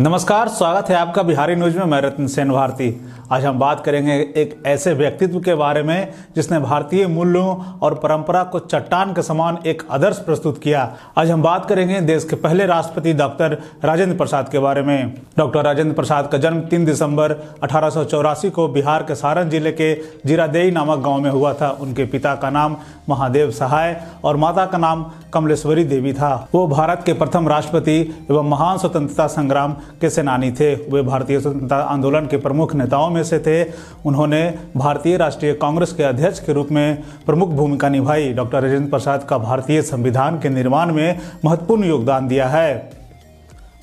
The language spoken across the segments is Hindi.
नमस्कार स्वागत है आपका बिहारी न्यूज में मैं रतन सेन भारती आज हम बात करेंगे एक ऐसे व्यक्तित्व के बारे में जिसने भारतीय मूल्यों और परंपरा को चट्टान के समान एक आदर्श प्रस्तुत किया आज हम बात करेंगे देश के पहले राष्ट्रपति डॉक्टर राजेंद्र प्रसाद के बारे में डॉक्टर राजेंद्र प्रसाद का जन्म 3 दिसंबर अठारह को बिहार के सारण जिले के जीरादेई नामक गाँव में हुआ था उनके पिता का नाम महादेव सहाय और माता का नाम कमलेश्वरी देवी था वो भारत के प्रथम राष्ट्रपति एवं महान स्वतंत्रता संग्राम के सेनानी थे वे भारतीय स्वतंत्रता आंदोलन के प्रमुख नेताओं में से थे उन्होंने भारतीय राष्ट्रीय कांग्रेस के अध्यक्ष के रूप में प्रमुख भूमिका निभाई डॉक्टर राजेंद्र प्रसाद का भारतीय संविधान के निर्माण में महत्वपूर्ण योगदान दिया है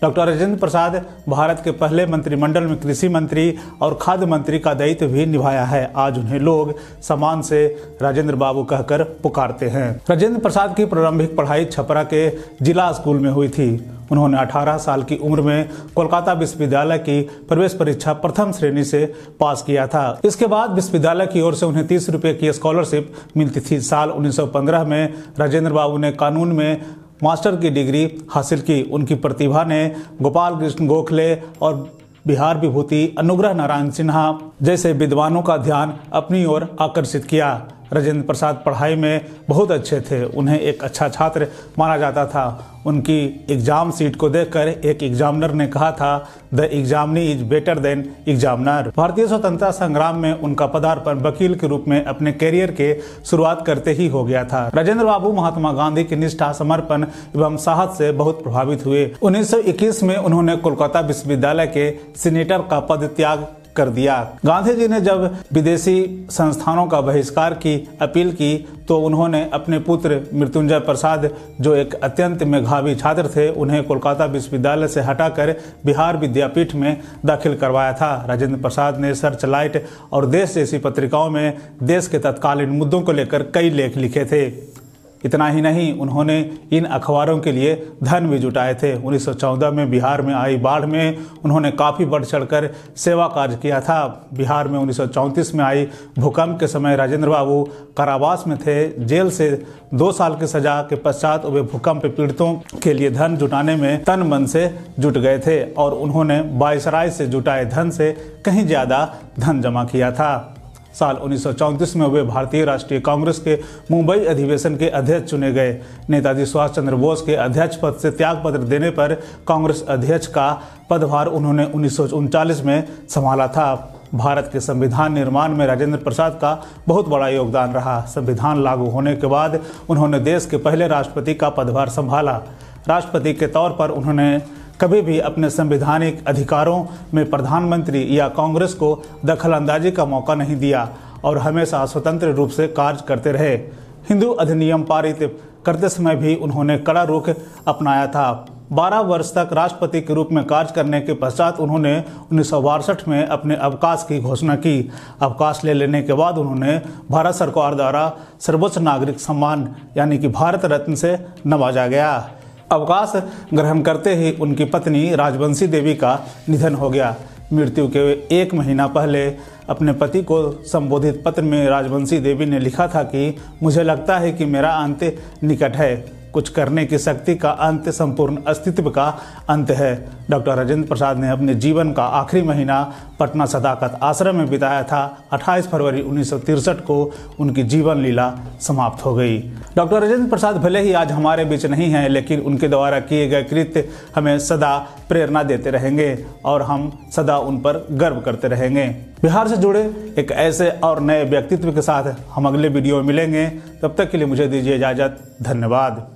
डॉक्टर राजेंद्र प्रसाद भारत के पहले मंत्रिमंडल में कृषि मंत्री और खाद्य मंत्री का दायित्व भी निभाया है आज उन्हें लोग समान से राजेंद्र बाबू कहकर पुकारते हैं राजेंद्र प्रसाद की प्रारंभिक पढ़ाई छपरा के जिला स्कूल में हुई थी उन्होंने 18 साल की उम्र में कोलकाता विश्वविद्यालय की प्रवेश परीक्षा प्रथम श्रेणी से पास किया था इसके बाद विश्वविद्यालय की ओर से उन्हें तीस रुपये की स्कॉलरशिप मिलती थी साल 1915 में राजेंद्र बाबू ने कानून में मास्टर की डिग्री हासिल की उनकी प्रतिभा ने गोपाल कृष्ण गोखले और बिहार विभूति अनुग्रह नारायण सिन्हा जैसे विद्वानों का ध्यान अपनी ओर आकर्षित किया राजेंद्र प्रसाद पढ़ाई में बहुत अच्छे थे उन्हें एक अच्छा छात्र माना जाता था उनकी एग्ज़ाम सीट को देखकर एक एग्जामिनर ने कहा था the examinee is better than examiner भारतीय स्वतंत्रता संग्राम में उनका पदार्पण वकील के रूप में अपने कैरियर के शुरुआत करते ही हो गया था राजेंद्र बाबू महात्मा गांधी की निष्ठा समर्पण एवं साहस से बहुत प्रभावित हुए 1921 में उन्होंने कोलकाता विश्वविद्यालय के सीनेटर का पद त्याग कर दिया गांधी जी ने जब विदेशी संस्थानों का बहिष्कार की अपील की तो उन्होंने अपने पुत्र मृत्युंजय प्रसाद जो एक अत्यंत मेघावी छात्र थे उन्हें कोलकाता विश्वविद्यालय से हटाकर बिहार विद्यापीठ में दाखिल करवाया था राजेंद्र प्रसाद ने सर्च लाइट और देश जैसी पत्रिकाओं में देश के तत्कालीन मुद्दों को लेकर कई लेख लिखे थे इतना ही नहीं उन्होंने इन अखबारों के लिए धन भी जुटाए थे 1914 में बिहार में आई बाढ़ में उन्होंने काफ़ी बढ़ चढ़कर सेवा कार्य किया था बिहार में 1934 में आई भूकंप के समय राजेंद्र बाबू कारावास में थे जेल से दो साल की सजा के पश्चात वे भूकंप पीड़ितों के लिए धन जुटाने में तन मन से जुट गए थे और उन्होंने बायसराय से जुटाए धन से कहीं ज़्यादा धन जमा किया था साल उन्नीस में वे भारतीय राष्ट्रीय कांग्रेस के मुंबई अधिवेशन के अध्यक्ष चुने गए नेताजी सुभाष चंद्र बोस के अध्यक्ष पद से त्यागपत्र देने पर कांग्रेस अध्यक्ष का पदभार उन्होंने उन्नीस में संभाला था भारत के संविधान निर्माण में राजेंद्र प्रसाद का बहुत बड़ा योगदान रहा संविधान लागू होने के बाद उन्होंने देश के पहले राष्ट्रपति का पदभार संभाला राष्ट्रपति के तौर पर उन्होंने कभी भी अपने संवैधानिक अधिकारों में प्रधानमंत्री या कांग्रेस को दखलंदाजी का मौका नहीं दिया और हमेशा स्वतंत्र रूप से कार्य करते रहे हिंदू अधिनियम पारित करते समय भी उन्होंने कड़ा रुख अपनाया था 12 वर्ष तक राष्ट्रपति के रूप में कार्य करने के पश्चात उन्होंने उन्नीस में अपने अवकाश की घोषणा की अवकाश ले लेने के बाद उन्होंने भारत सरकार द्वारा सर्वोच्च नागरिक सम्मान यानी कि भारत रत्न से नवाजा गया अवकाश ग्रहण करते ही उनकी पत्नी राजवंशी देवी का निधन हो गया मृत्यु के एक महीना पहले अपने पति को संबोधित पत्र में राजवंशी देवी ने लिखा था कि मुझे लगता है कि मेरा अंत निकट है कुछ करने की शक्ति का अंत संपूर्ण अस्तित्व का अंत है डॉक्टर राजेंद्र प्रसाद ने अपने जीवन का आखिरी महीना पटना सदाकत आश्रम में बिताया था 28 फरवरी उन्नीस को उनकी जीवन लीला समाप्त हो गई डॉक्टर राजेंद्र प्रसाद भले ही आज हमारे बीच नहीं हैं लेकिन उनके द्वारा किए गए कृत्य हमें सदा प्रेरणा देते रहेंगे और हम सदा उन पर गर्व करते रहेंगे बिहार से जुड़े एक ऐसे और नए व्यक्तित्व के साथ हम अगले वीडियो में मिलेंगे तब तक के लिए मुझे दीजिए इजाज़त धन्यवाद